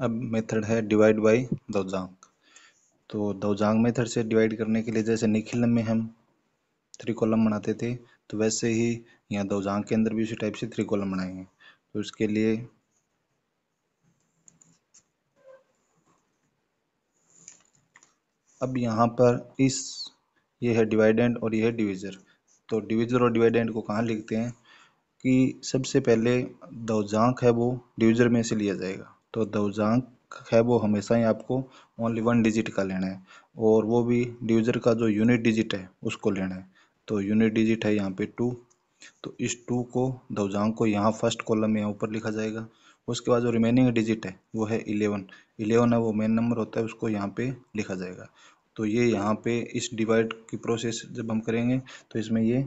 अब मेथड है divide by दौजांग तो दौजांग मेथड से डिवाइड करने के लिए जैसे निखिल में हम थ्री कॉलम बनाते थे तो वैसे ही यहाँ दौजांग के अंदर भी उसी टाइप से थ्री कॉलम बनाएंगे तो इसके लिए अब यहाँ पर इस ये है डिवाइडेंड और ये है डिविजर तो डिविजर और डिवाइडेंड को कहाँ लिखते हैं कि सबसे पहले दौजांक है वो डिविजर में से लिया जाएगा तो दवजांक है वो हमेशा ही आपको ओनली वन डिजिट का लेना है और वो भी यूजर का जो यूनिट डिजिट है उसको लेना है तो यूनिट डिजिट है यहाँ पे टू तो इस टू को ध्वजांक को यहाँ फर्स्ट कॉलम में यहाँ ऊपर लिखा जाएगा उसके बाद जो रिमेनिंग डिजिट है वो है इलेवन इलेवन है वो मेन नंबर होता है उसको यहाँ पे लिखा जाएगा तो ये यहाँ पे इस डिवाइड की प्रोसेस जब हम करेंगे तो इसमें ये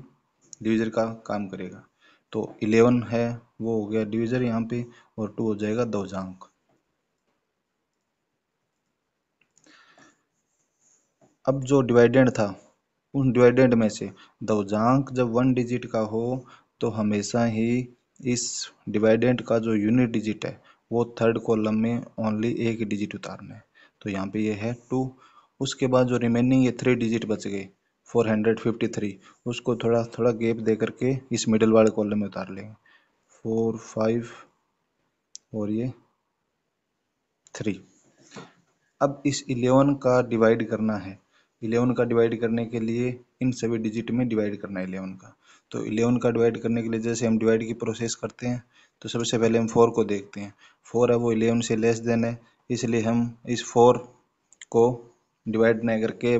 डिवीज़र का काम करेगा तो इलेवन है वो हो गया डिवीज़र यहाँ पे और टू हो जाएगा दवजांक अब जो डिवाइडेंड था उन डिवाइडेंड में से दौजांक जब वन डिजिट का हो तो हमेशा ही इस डिवाइडेंट का जो यूनिट डिजिट है वो थर्ड कॉलम में ओनली एक डिजिट उतारना है तो यहाँ पे ये है टू उसके बाद जो रिमेनिंग ये थ्री डिजिट बच गए फोर हंड्रेड फिफ्टी थ्री उसको थोड़ा थोड़ा गैप दे करके इस मिडिल वाले कॉलम में उतार लेंगे फोर फाइव और ये थ्री अब इस इलेवन का डिवाइड करना है इलेवन का डिवाइड करने के लिए इन सभी डिजिट में डिवाइड करना है इलेवन का तो इलेवन का डिवाइड करने के लिए जैसे हम डिवाइड की प्रोसेस करते हैं तो सबसे पहले हम फोर को देखते हैं फोर है वो इलेवन से लेस देन है इसलिए हम इस फोर को डिवाइड नहीं करके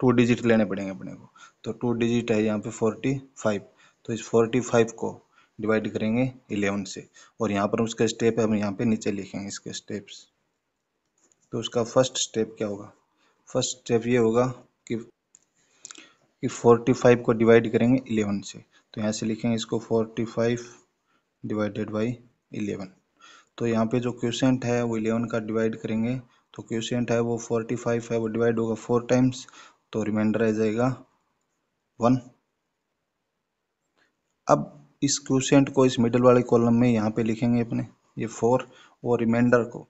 टू डिजिट लेने पड़ेंगे अपने को तो टू डिजिट है यहाँ पे फोर्टी फाइव तो इस फोर्टी फाइव को डिवाइड करेंगे इलेवन से और यहाँ पर उसका स्टेप हम यहाँ पे नीचे लिखेंगे इसके स्टेप्स तो उसका फर्स्ट स्टेप क्या होगा फर्स्ट स्टेप ये होगा कि कि 45 को डिवाइड करेंगे 11 से तो यहाँ से लिखेंगे इसको 45 डिवाइडेड बाई 11 तो यहाँ पे जो क्वेश्चन है वो 11 का डिवाइड करेंगे तो क्वेश्चन है वो 45 है वो डिवाइड होगा फोर टाइम्स तो रिमाइंडर आ जाएगा वन अब इस क्वेश्चन को इस मिडल वाले कॉलम में यहाँ पे लिखेंगे अपने ये फोर और रिमाइंडर को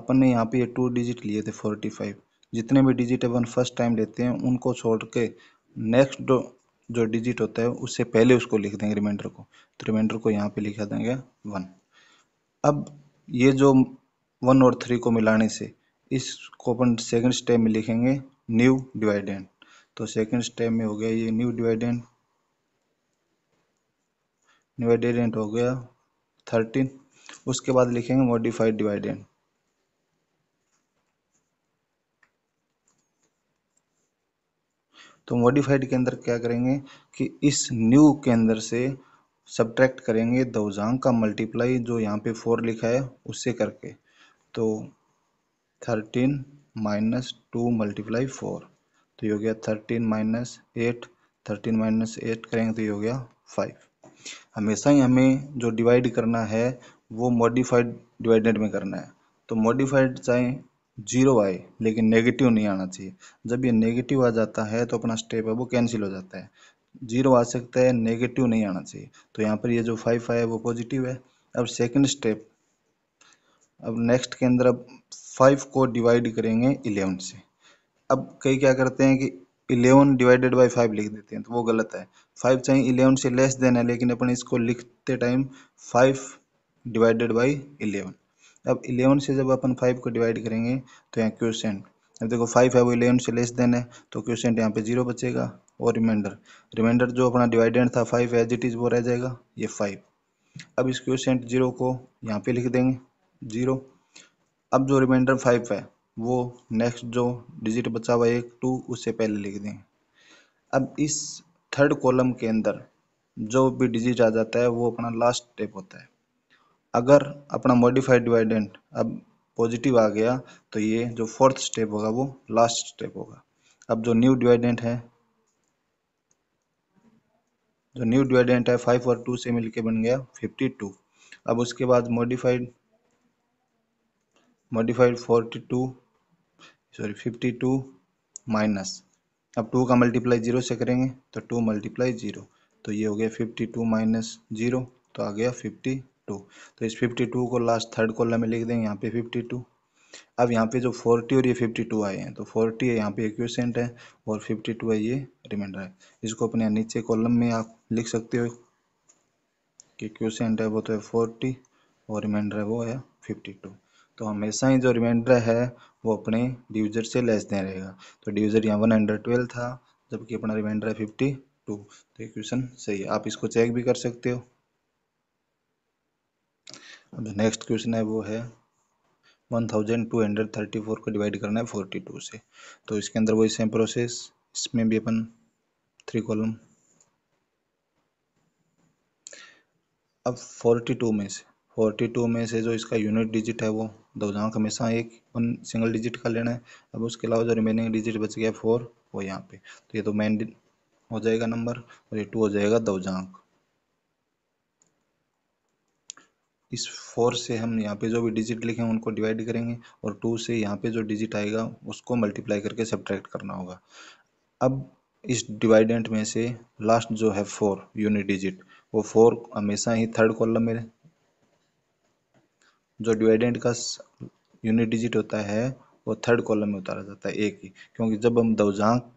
अपन ने यहाँ पे ये टू डिजिट लिए थे फोर्टी फाइव जितने भी डिजिट अपन फर्स्ट टाइम लेते हैं उनको छोड़ के नेक्स्ट जो डिजिट होता है उससे पहले उसको लिख देंगे रिमाइंडर को तो रिमाइंडर को यहाँ पे लिखा देंगे वन अब ये जो वन और थ्री को मिलाने से इसको अपन सेकंड स्टेप में लिखेंगे न्यू डिवाइडेंट तो सेकंड स्टेप में हो गया ये न्यू डिवाइडेंट डिवाइडेंट हो गया थर्टीन उसके बाद लिखेंगे मॉडिफाइड डिवाइडेंट तो मॉडिफाइड के अंदर क्या करेंगे कि इस न्यू के अंदर से सब्ट्रैक्ट करेंगे दोजांग का मल्टीप्लाई जो यहाँ पे फोर लिखा है उससे करके तो thirteen minus two multiply four तो ये हो गया thirteen minus eight thirteen minus eight करेंगे तो ये हो गया फाइव हमेशा ही हमें जो डिवाइड करना है वो मॉडिफाइड डिवाइडेड में करना है तो मॉडिफाइड चाहे जीरो आए लेकिन नेगेटिव नहीं आना चाहिए जब ये नेगेटिव आ जाता है तो अपना स्टेप है वो कैंसिल हो जाता है जीरो आ सकता है नेगेटिव नहीं आना चाहिए तो यहाँ पर ये जो फाइव आया वो पॉजिटिव है अब सेकंड स्टेप अब नेक्स्ट के अंदर अब फाइव को डिवाइड करेंगे इलेवन से अब कई क्या करते हैं कि इलेवन डिवाइडेड बाई फाइव लिख देते हैं तो वो गलत है फाइव चाहिए इलेवन से लेस देन है लेकिन अपन इसको लिखते time five divided by eleven अब इलेवन से जब अपन फाइव को डिवाइड करेंगे तो यहाँ क्वेश्चन अब देखो फाइव है वो इलेवन से लेस देन है तो क्वेश्चन यहाँ पे जीरो बचेगा और रिमाइंडर रिमाइंडर जो अपना डिवाइडेंड था फाइव एज इट इज़ वो रह जाएगा ये फाइव अब इस क्वेश्चन जीरो को यहाँ पे लिख देंगे जीरो अब जो रिमाइंडर फाइव है वो नेक्स्ट जो डिजिट बचा हुआ एक टू उससे पहले लिख देंगे अब इस थर्ड कॉलम के अंदर जो भी डिजिट आ जाता है वो अपना लास्ट स्टेप होता है अगर अपना मॉडिफाइड डिवाइडेंट अब पॉजिटिव आ गया तो ये जो फोर्थ स्टेप होगा वो लास्ट स्टेप होगा अब जो न्यू डिवाइडेंट है जो न्यू डिवाइडेंट है फाइव और टू से मिलके बन गया फिफ्टी टू अब उसके बाद modified modified forty two sorry fifty two minus अब टू का मल्टीप्लाई जीरो से करेंगे तो टू मल्टीप्लाई जीरो तो ये हो गया फिफ्टी टू माइनस जीरो तो आ गया फिफ्टी टू तो इस फिफ्टी टू को लास्ट थर्ड कॉलम में लिख देंगे यहाँ पे फिफ्टी टू अब यहाँ पे जो फोर्टी और ये फिफ्टी टू आए हैं तो फोर्टी है यहाँ पे इक्वेसेंट है और फिफ्टी टू है ये रिमाइंडर है इसको अपने नीचे कॉलम में आप लिख सकते हो कि क्वेसेंट है वो तो है फोर्टी और रिमाइंडर है वो है फिफ्टी टू तो हमेशा ही जो रिमाइंडर है वो अपने डिविजर से लेस देन रहेगा तो डिविजर यहाँ वन हंड्रेड ट्वेल्व था जबकि अपना रिमाइंडर है फिफ्टी टू तो ये क्वेश्चन सही है आप इसको चेक भी कर सकते हो अब नेक्स्ट क्वेश्चन है वो है one thousand two hundred thirty four को डिवाइड करना है फोर्टी टू से तो इसके अंदर वही सेम प्रोसेस इसमें भी अपन थ्री कॉलम अब फोर्टी टू में से फोर्टी टू में से जो इसका यूनिट डिजिट है वो दो जहाँ हमेशा एक वन सिंगल डिजिट का लेना है अब उसके अलावा जो रिमेनिंग डिजिट बच गया फोर वो यहाँ पे तो ये तो मेन हो जाएगा नंबर और ये टू हो जाएगा दो जहाँ इस फोर से हम यहाँ पे जो भी डिजिट लिखे हैं उनको डिवाइड करेंगे और टू से यहाँ पे जो डिजिट आएगा उसको मल्टीप्लाई करके सब्ट्रैक्ट करना होगा अब इस डिवाइडेंट में से लास्ट जो है फोर यूनिट डिजिट वो फोर हमेशा ही थर्ड कॉलम में जो डिवाइडेंट का यूनिट डिजिट होता है वो थर्ड कॉलम में उतारा जाता है एक ही क्योंकि जब हम दवजांक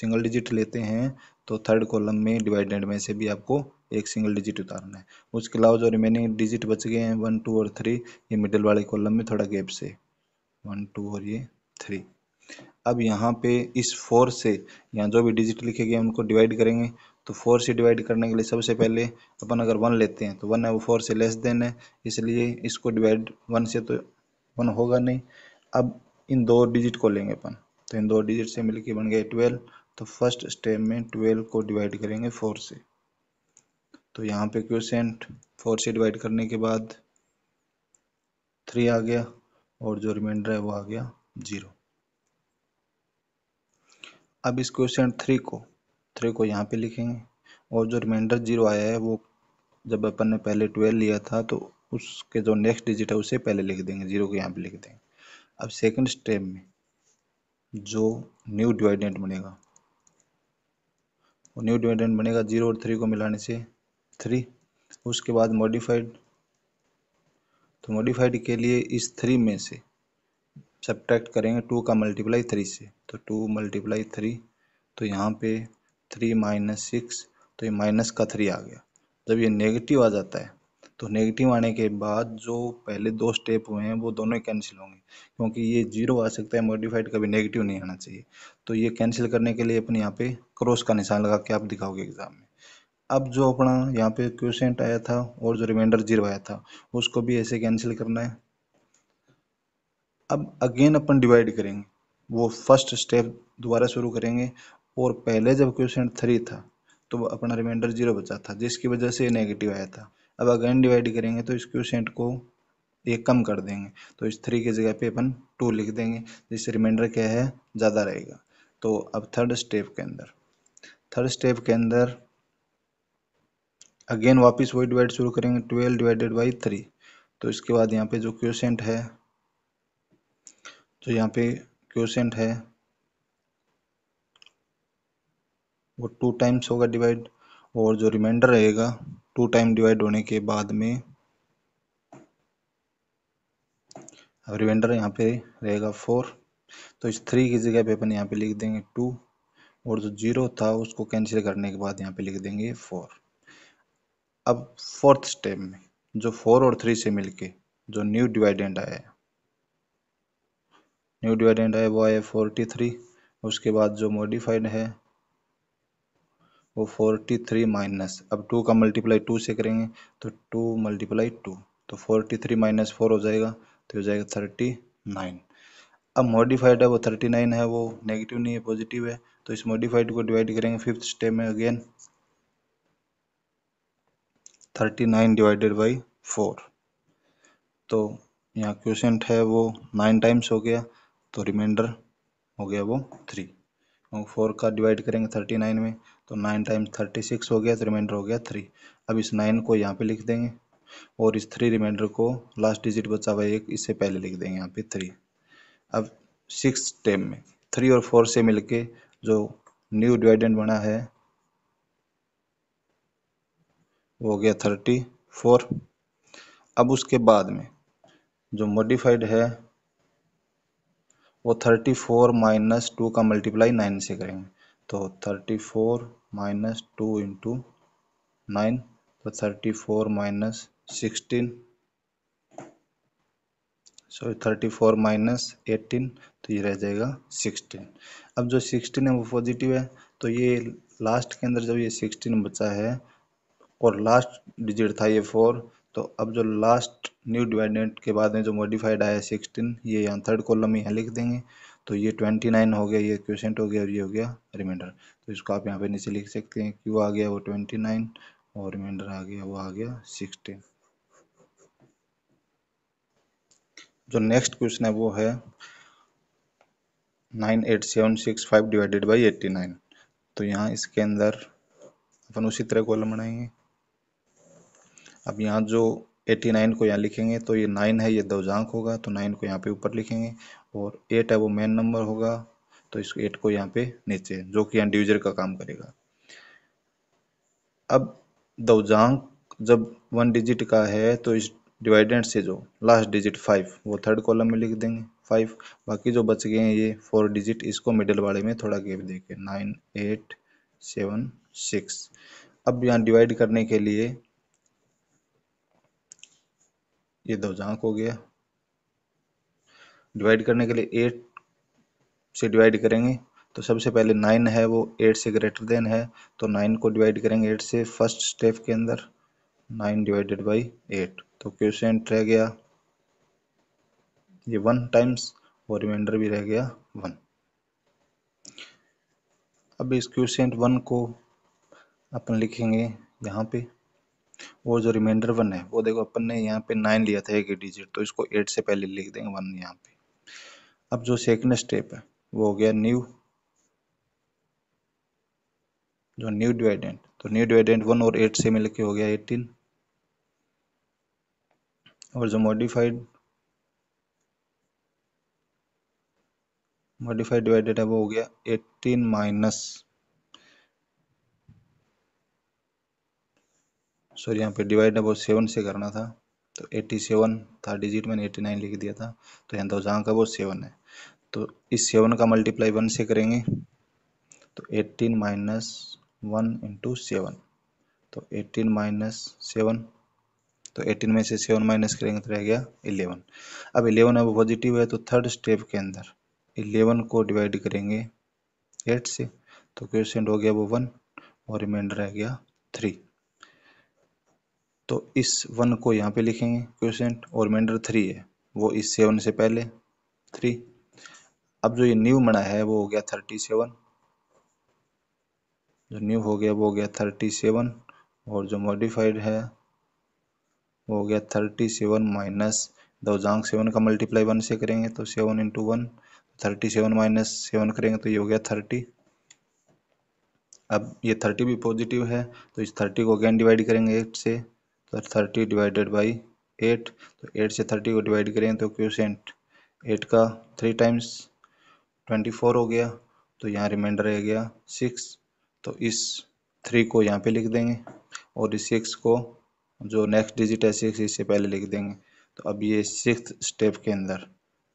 सिंगल डिजिट लेते हैं तो थर्ड कॉलम में डिवाइडेंट में से भी आपको एक सिंगल डिजिट उतारना है उसके अलावा जो रिमेनिंग डिजिट बच गए हैं वन टू और थ्री ये मिडिल वाले कॉलम में थोड़ा गैप से वन टू और ये थ्री अब यहाँ पे इस फोर से यहाँ जो भी डिजिट लिखे गए उनको डिवाइड करेंगे तो फोर से डिवाइड करने के लिए सबसे पहले अपन अगर वन लेते हैं तो वन है वो फोर से लेस देन है इसलिए इसको डिवाइड वन से तो वन होगा नहीं अब इन दो डिजिट को लेंगे अपन तो इन दो डिजिट से मिलके बन गए ट्वेल्व तो फर्स्ट स्टेप में ट्वेल्व को डिवाइड करेंगे फोर से तो यहाँ पे क्वेश्चन फोर से डिवाइड करने के बाद थ्री आ गया और जो रिमाइंडर है वो आ गया जीरो अब इस क्वेश्चन थ्री को थ्री को यहाँ पे लिखेंगे और जो रिमाइंडर जीरो आया है वो जब अपन ने पहले ट्वेल्व लिया था तो उसके जो नेक्स्ट डिजिट है उसे पहले लिख देंगे जीरो को यहाँ पे लिख देंगे अब सेकंड स्टेप में जो न्यू डिवाइडेंट बनेगा वो न्यू डिवाइडेंट बनेगा जीरो और थ्री को मिलाने से थ्री उसके बाद मॉडिफाइड तो मॉडिफाइड के लिए इस थ्री में से सब्ट्रैक्ट करेंगे टू का मल्टीप्लाई थ्री से तो टू मल्टीप्लाई थ्री तो यहाँ पे थ्री माइनस सिक्स तो ये माइनस का थ्री आ गया जब ये नेगेटिव आ जाता है तो नेगेटिव आने के बाद जो पहले दो स्टेप हुए हैं वो दोनों कैंसिल होंगे क्योंकि ये जीरो आ सकता है मॉडिफाइड कभी नेगेटिव नहीं आना चाहिए तो ये कैंसिल करने के लिए अपने यहाँ पे क्रॉस का निशान लगा के आप दिखाओगे एग्ज़ाम में अब जो अपना यहाँ पे क्वेश्चेंट आया था और जो रिमाइंडर जीरो आया था उसको भी ऐसे कैंसिल करना है अब अगेन अपन डिवाइड करेंगे वो फर्स्ट स्टेप दोबारा शुरू करेंगे और पहले जब क्वेश्चन थ्री था तो अपना रिमाइंडर जीरो बचा था जिसकी वजह से नेगेटिव आया था अब अगेन डिवाइड करेंगे तो इस क्वेश्चन को एक कम कर देंगे तो इस थ्री की जगह पे अपन टू लिख देंगे जिससे रिमाइंडर क्या है ज़्यादा रहेगा तो अब थर्ड स्टेप के अंदर थर्ड स्टेप के अंदर अगेन वापस वही डिवाइड शुरू करेंगे ट्वेल्व डिवाइडेड बाई थ्री तो इसके बाद यहाँ पे जो क्यूसेंट है जो यहाँ पे क्वेशेंट है वो टू टाइम्स होगा डिवाइड और जो रिमाइंडर रहेगा टू टाइम डिवाइड होने के बाद में अब रिमाइंडर यहाँ पे रहेगा फोर तो इस थ्री की जगह पे अपन यहाँ पे लिख देंगे टू और जो जीरो था उसको कैंसिल करने के बाद यहाँ पे लिख देंगे फोर अब फोर्थ स्टेप में जो फोर और थ्री से मिलके जो न्यू डिवाइडेंड आया न्यू डिवाइडेंड आया वो आया फोर्टी थ्री उसके बाद जो मॉडिफाइड है वो फोर्टी थ्री माइनस अब टू का मल्टीप्लाई टू से करेंगे तो टू मल्टीप्लाई टू तो फोर्टी थ्री माइनस फोर हो जाएगा तो हो जाएगा थर्टी नाइन अब मॉडिफाइड है वो थर्टी नाइन है वो नेगेटिव नहीं है पॉजिटिव है तो इस मॉडिफाइड को डिवाइड करेंगे फिफ्थ स्टेप में again thirty nine divided by four तो यहाँ क्वेश्चन है वो नाइन टाइम्स हो गया तो रिमाइंडर हो गया वो थ्री और फोर का डिवाइड करेंगे थर्टी नाइन में तो नाइन टाइम्स थर्टी सिक्स हो गया तो रिमाइंडर हो गया थ्री अब इस नाइन को यहाँ पे लिख देंगे और इस थ्री रिमाइंडर को लास्ट डिजिट बचा हुआ एक इससे पहले लिख देंगे यहाँ पे थ्री अब सिक्स टेम में थ्री और फोर से मिलके जो न्यू डिवाइडेंट बना है हो गया थर्टी फोर अब उसके बाद में जो मॉडिफाइड है वो थर्टी फोर माइनस टू का मल्टीप्लाई नाइन से करेंगे तो thirty four minus two into nine तो thirty four minus sixteen sorry thirty four minus eighteen तो ये रह जाएगा सिक्सटीन अब जो सिक्सटीन है वो पॉजिटिव है तो ये लास्ट के अंदर जब ये सिक्सटीन बचा है और लास्ट डिजिट था ये फोर तो अब जो लास्ट न्यू डिवाइडेंट के बाद में जो मॉडिफाइड आया सिक्सटीन ये यहाँ थर्ड कॉलम में यहाँ लिख देंगे तो ये ट्वेंटी नाइन हो गया ये क्वेश्चन हो गया और ये हो गया रिमाइंडर तो इसको आप यहाँ पे नीचे लिख सकते हैं क्यू आ गया वो ट्वेंटी नाइन और रिमाइंडर आ गया वो आ गया सिक्सटीन जो नेक्स्ट क्वेश्चन है वो है nine eight seven six five divided by eighty nine तो यहाँ इसके अंदर अपन उसी तरह कॉलम बनाएंगे अब यहाँ जो 89 को यहाँ लिखेंगे तो ये नाइन है ये दवजांक होगा तो नाइन को यहाँ पे ऊपर लिखेंगे और एट है वो मेन नंबर होगा तो इस एट को यहाँ पे नीचे जो कि यहाँ डिविजर का काम करेगा अब दवजांक जब वन डिजिट का है तो इस डिवाइडेंट से जो लास्ट डिजिट फाइव वो थर्ड कॉलम में लिख देंगे फाइव बाकी जो बच गए हैं ये फोर डिजिट इसको मिडिल वाले में थोड़ा गेप देके नाइन एट सेवन सिक्स अब यहाँ डिवाइड करने के लिए ये दो हो गया डिवाइड करने के लिए एट से डिवाइड करेंगे तो सबसे पहले नाइन है वो एट से ग्रेटर देन है तो नाइन को डिवाइड करेंगे एट से फर्स्ट स्टेप के अंदर नाइन डिवाइडेड बाई एट तो क्वेश्चन रह गया ये वन टाइम्स और रिमाइंडर भी रह गया वन अब इस क्वेश्चन वन को अपन लिखेंगे यहाँ पे वो जो रिमाइंडर वन है वो देखो अपन ने यहाँ पे नाइन लिया था एक डिजिट तो इसको एट से पहले लिख देंगे वन यहाँ पे अब जो सेकंड स्टेप है वो हो गया न्यू जो न्यू डिवाइडेंट तो न्यू डिवाइडेंट वन और एट से मिलके हो गया एटीन और जो मॉडिफाइड मॉडिफाइड डिवाइडेड है वो हो गया एटीन माइनस सॉरी यहाँ पे डिवाइड अब सेवन से करना था तो एट्टी सेवन था डिजिट मैंने एट्टी नाइन लिख दिया था तो यहाँ तो जहाँ का वो सेवन है तो इस सेवन का मल्टीप्लाई वन से करेंगे तो eighteen minus one into seven तो एट्टीन माइनस सेवन तो एटीन में से सेवन माइनस करेंगे तो रह गया इलेवन अब इलेवन अब पॉजिटिव है तो थर्ड स्टेप के अंदर इलेवन को डिवाइड करेंगे एट से तो क्वेश्चन हो गया वो वन और रिमाइंडर रह गया थ्री तो इस वन को यहाँ पे लिखेंगे क्वेश्चन और रिमाइंडर थ्री है वो इस सेवन से पहले थ्री अब जो ये न्यू बना है वो हो गया थर्टी सेवन जो न्यू हो गया वो हो गया थर्टी सेवन और जो मॉडिफाइड है वो हो गया थर्टी सेवन माइनस दोजांग सेवन का मल्टीप्लाई वन से करेंगे तो seven into one thirty seven minus seven करेंगे तो ये हो गया थर्टी अब ये थर्टी भी पॉजिटिव है तो इस थर्टी को अगेन डिवाइड करेंगे एट से तो थर्टी डिवाइडेड बाई एट तो एट से थर्टी को डिवाइड करें तो क्यूसेंट एट का थ्री टाइम्स ट्वेंटी फोर हो गया तो यहाँ रिमाइंडर रह गया सिक्स तो इस थ्री को यहाँ पे लिख देंगे और इस सिक्स को जो नेक्स्ट डिजिट है सिक्स इससे पहले लिख देंगे तो अब ये सिक्स स्टेप के अंदर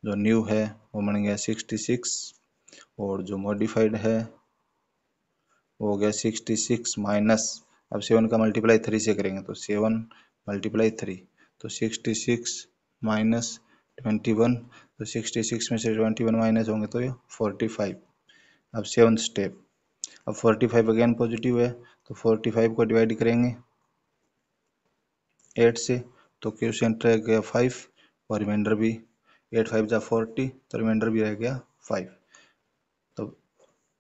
जो न्यू है वो बन गया सिक्सटी सिक्स और जो मॉडिफाइड है वो हो गया सिक्सटी सिक्स माइनस अब सेवन का मल्टीप्लाई थ्री से करेंगे तो सेवन मल्टीप्लाई थ्री तो sixty six minus twenty one तो सिक्सटी सिक्स में से ट्वेंटी वन माइनस होंगे तो ये फोर्टी फाइव अब सेवन स्टेप अब फोर्टी फाइव अगेन पॉजिटिव है तो फोर्टी फाइव को डिवाइड करेंगे एट से तो क्यू क्वेश्चन रह गया फाइव और रिमाइंडर भी एट फाइव जा फोर्टी तो रिमाइंडर भी रह गया फाइव तो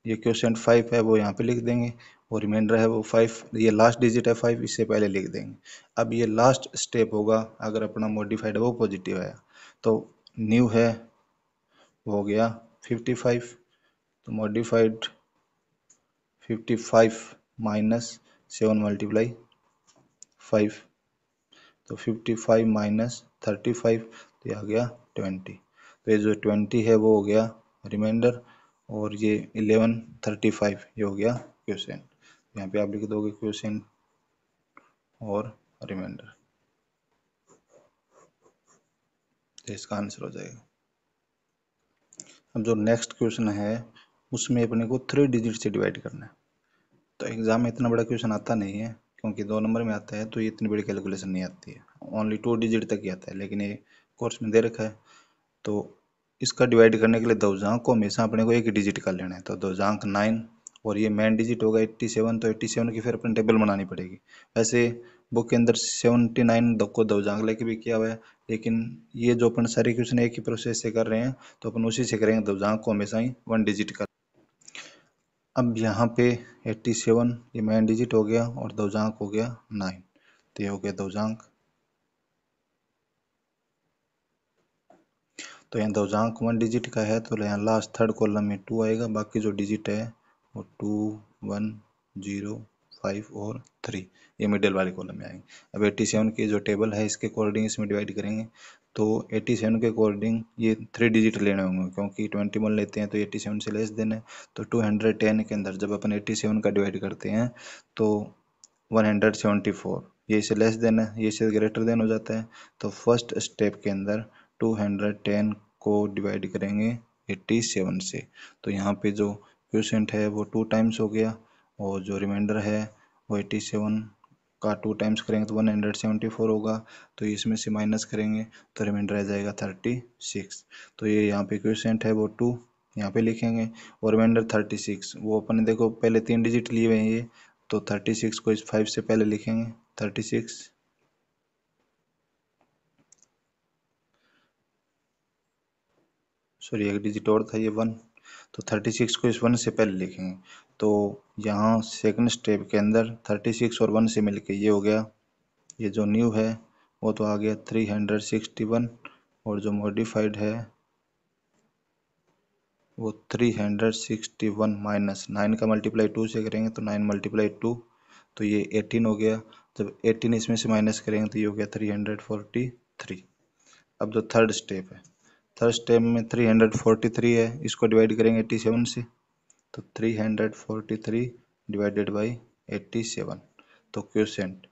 ये क्वेश्चन फाइव है वो यहाँ पे लिख देंगे वो रिमाइंडर है वो फाइव ये लास्ट डिजिट है फाइव इससे पहले लिख देंगे अब ये लास्ट स्टेप होगा अगर अपना मॉडिफाइड है वो पॉजिटिव आया तो न्यू है वो हो गया फिफ्टी फाइव तो modified fifty five minus seven multiply five तो fifty five minus thirty five तो ये आ गया ट्वेंटी तो ये जो ट्वेंटी है वो हो गया रिमाइंडर और ये इलेवन थर्टी फाइव ये हो गया क्वेश्चन यहाँ पे आप लिख दोगे क्वेश्चन और रिमाइंडर तो इसका आंसर हो जाएगा अब जो नेक्स्ट क्वेश्चन है उसमें अपने को थ्री डिजिट से डिवाइड करना है तो एग्ज़ाम में इतना बड़ा क्वेश्चन आता नहीं है क्योंकि दो नंबर में आता है तो ये इतनी बड़ी कैलकुलेशन नहीं आती है ओनली टू डिजिट तक ही आता है लेकिन ये कोर्स में दे रखा है तो इसका डिवाइड करने के लिए दो जांक को हमेशा अपने को एक डिजिट का लेना है तो दो जांक नाइन और ये मेन डिजिट होगा 87 तो 87 की फिर अपनी टेबल बनानी पड़ेगी वैसे बुक के अंदर 79 को दवजांग लेके भी किया हुआ है लेकिन ये जो अपन सारे क्वेश्चन एक ही प्रोसेस से कर रहे हैं तो अपन उसी से करेंगे दवजांग को हमेशा ही वन डिजिट कर अब यहाँ पे 87 ये मेन डिजिट हो गया और दवजांक हो गया नाइन तो ये हो गया दवजांक तो यहाँ दवजांक वन डिजिट का है तो यहाँ लास्ट थर्ड कॉलम में टू आएगा बाकी जो डिजिट है और टू वन जीरो फाइव और थ्री ये मिडल वाले कॉलम में आएंगे अब एट्टी सेवन की जो टेबल है इसके अकॉर्डिंग इसमें डिवाइड करेंगे तो एट्टी सेवन के अकॉर्डिंग ये थ्री डिजिट लेने होंगे क्योंकि ट्वेंटी वन लेते हैं तो एट्टी सेवन से लेस देन है तो टू हंड्रेड टेन के अंदर जब अपन एट्टी सेवन का डिवाइड करते हैं तो वन हंड्रेड सेवेंटी फोर ये इसे लेस देन है ये इसे ग्रेटर देन हो जाता है तो फर्स्ट स्टेप के अंदर टू हंड्रेड टेन को डिवाइड करेंगे एट्टी सेवन से तो यहाँ पे जो क्वेश्चन है वो टू टाइम्स हो गया और जो रिमाइंडर है वो एट्टी सेवन का टू टाइम्स करेंगे तो वन हंड्रेड सेवेंटी फोर होगा तो इसमें से माइनस करेंगे तो रिमाइंडर आ जाएगा थर्टी सिक्स तो ये यहाँ पे क्वेश्चन है वो टू यहाँ पे लिखेंगे और रिमाइंडर थर्टी सिक्स वो अपने देखो पहले तीन डिजिट लिए हुए हैं ये तो थर्टी सिक्स को इस फाइव से पहले लिखेंगे थर्टी सिक्स सॉरी एक डिजिट और था ये वन तो थर्टी सिक्स को इस वन से पहले लिखेंगे तो यहाँ सेकंड स्टेप के अंदर थर्टी सिक्स और वन से मिल के ये हो गया ये जो न्यू है वो तो आ गया थ्री हंड्रेड सिक्सटी वन और जो मॉडिफाइड है वो three hundred sixty one minus nine का मल्टीप्लाई टू से करेंगे तो नाइन मल्टीप्लाई टू तो ये एटीन हो गया जब एटीन इसमें से माइनस करेंगे तो ये हो गया थ्री हंड्रेड फोर्टी थ्री अब जो थर्ड स्टेप है थर्ड स्टेप में थ्री हंड्रेड फोर्टी थ्री है इसको डिवाइड करेंगे एट्टी सेवन से तो three hundred forty three divided by eighty seven तो क्यूसेंट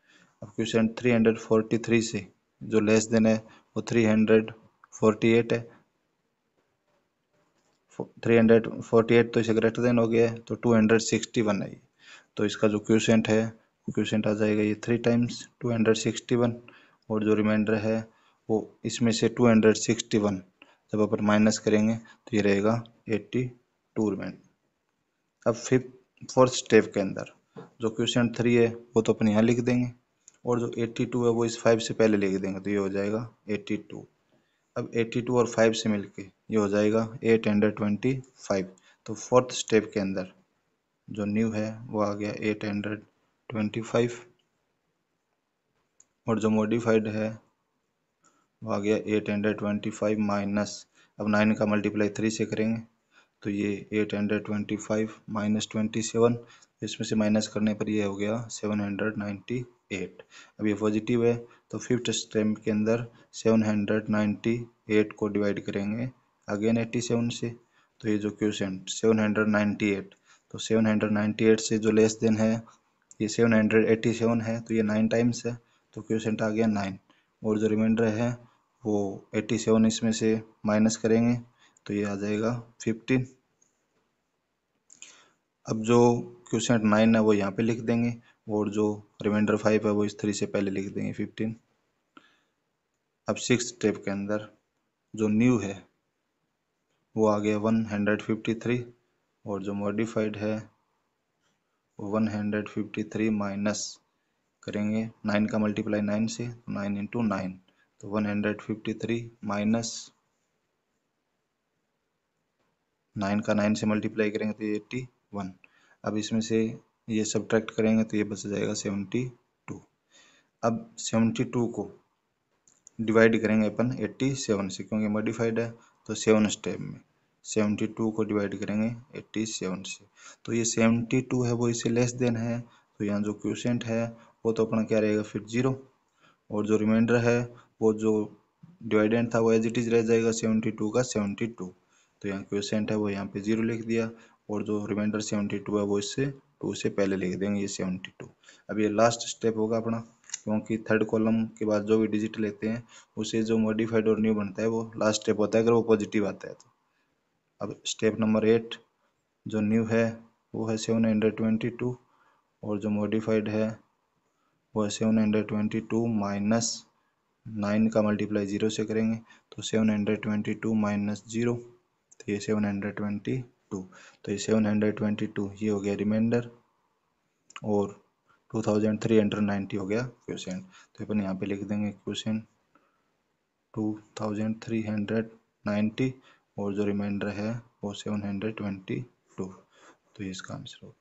अब quotient three hundred forty three से जो लेस देन है वो थ्री हंड्रेड फोर्टी एट है थ्री हंड्रेड फोर्टी एट तो इसे ग्रेटर देन हो गया है तो टू हंड्रेड सिक्सटी वन आई तो इसका जो क्यूसेंट है क्वेश्चन आ जाएगा ये three times two hundred sixty one और जो रिमाइंडर है वो इसमें से टू हंड्रेड सिक्सटी वन जब अपन माइनस करेंगे तो ये रहेगा एट्टी टू में अब फिफ्थ फोर्थ स्टेप के अंदर जो क्वेश्चन थ्री है वो तो अपन यहाँ लिख देंगे और जो एट्टी टू है वो इस फाइव से पहले लिख देंगे तो ये हो जाएगा एट्टी टू अब एट्टी टू और फाइव से के ये हो जाएगा एट हंड्रेड ट्वेंटी फाइव तो फोर्थ स्टेप के अंदर जो न्यू है वो आ गया एट हंड्रेड ट्वेंटी फाइव और जो मॉडिफाइड है आ गया eight hundred twenty five minus अब नाइन का मल्टीप्लाई थ्री से करेंगे तो ये eight hundred twenty five minus twenty seven इसमें से माइनस करने पर ये हो गया सेवन हंड्रेड नाइन्टी एट अब ये पॉजिटिव है तो फिफ्थ स्टेप के अंदर सेवन हंड्रेड नाइन्टी एट को डिवाइड करेंगे अगेन एट्टी सेवन से तो ये जो quotient seven hundred ninety eight तो सेवन हंड्रेड नाइन्टी एट से जो लेस देन है ये सेवन हंड्रेड एट्टी सेवन है तो ये नाइन टाइम्स है तो क्वेश्चन आ गया नाइन और जो रिमाइंडर है वो एट्टी सेवन इसमें से माइनस करेंगे तो ये आ जाएगा फिफ्टीन अब जो क्वेश्चन नाइन है वो यहाँ पे लिख देंगे और जो रिमाइंडर फाइव है वो इस थ्री से पहले लिख देंगे फिफ्टीन अब सिक्स स्टेप के अंदर जो न्यू है वो आ गया वन हंड्रेड फिफ्टी थ्री और जो मॉडिफाइड है वो one hundred fifty three minus करेंगे नाइन का मल्टीप्लाई नाइन से नाइन इंटू नाइन तो 153 माइनस 9 का 9 से मल्टीप्लाई करेंगे तो 81 अब इसमें से ये सब्ट्रैक्ट करेंगे तो ये बच जाएगा 72 अब 72 को डिवाइड करेंगे अपन 87 से क्योंकि मॉडिफाइड है तो सेवन स्टेप में 72 को डिवाइड करेंगे 87 से तो ये 72 है वो इसे लेस देन है तो यहाँ जो क्यूसेंट है वो तो अपना क्या रहेगा फिर जीरो और जो रिमाइंडर है वो जो डिवाइडेंट था वो एज इट इज रह जाएगा सेवेंटी टू का सेवेंटी टू तो यहाँ क्वेश्चन है वो यहाँ पे जीरो लिख दिया और जो रिमाइंडर सेवेंटी टू है वो इससे टू तो से पहले लिख देंगे ये सेवेंटी टू अब ये लास्ट स्टेप होगा अपना क्योंकि थर्ड कॉलम के बाद जो भी डिजिट लेते हैं उसे जो मॉडिफाइड और न्यू बनता है वो लास्ट स्टेप होता है अगर वो पॉजिटिव आता है तो अब स्टेप नंबर एट जो न्यू है वो है सेवन हंड्रेड ट्वेंटी टू और जो मॉडिफाइड है वो है seven hundred twenty two minus nine का मल्टीप्लाई ज़ीरो से करेंगे तो seven hundred twenty two minus zero तो ये सेवन हंड्रेड ट्वेंटी टू तो ये सेवन हंड्रेड ट्वेंटी टू ये हो गया रिमाइंडर और two thousand three hundred ninety हो गया क्वेश्चन तो अपन यहाँ पे लिख देंगे question two thousand three hundred ninety और जो रिमाइंडर है वो सेवन हंड्रेड ट्वेंटी टू तो ये इसका आंसर होगा